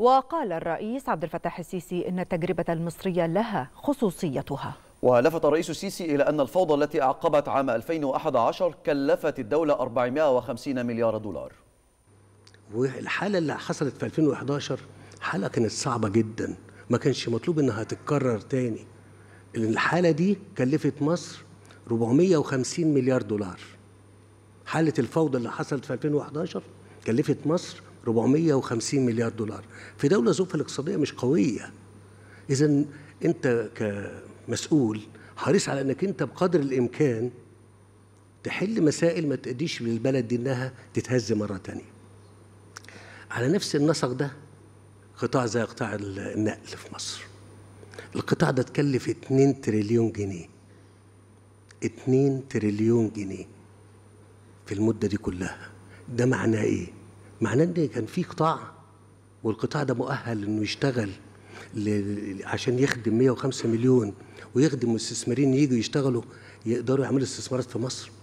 وقال الرئيس عبد الفتاح السيسي إن التجربة المصرية لها خصوصيتها ولفت الرئيس السيسي إلى أن الفوضى التي أعقبت عام 2011 كلفت الدولة 450 مليار دولار والحالة اللي حصلت في 2011 حالة كانت صعبة جدا ما كانش مطلوب إنها تتكرر تاني الحالة دي كلفت مصر 450 مليار دولار حالة الفوضى اللي حصلت في 2011 كلفت مصر 450 مليار دولار في دولة ظروفها الاقتصادية مش قوية إذا أنت كمسؤول حريص على أنك أنت بقدر الإمكان تحل مسائل ما تأديش للبلد دي إنها تتهز مرة تانية على نفس النسق ده قطاع زي قطاع النقل في مصر القطاع ده تكلف 2 تريليون جنيه 2 تريليون جنيه في المدة دي كلها ده معناه ايه معناه ان كان في قطاع والقطاع ده مؤهل انه يشتغل عشان يخدم 105 مليون ويخدم مستثمرين يجوا يشتغلوا يقدروا يعملوا استثمارات في مصر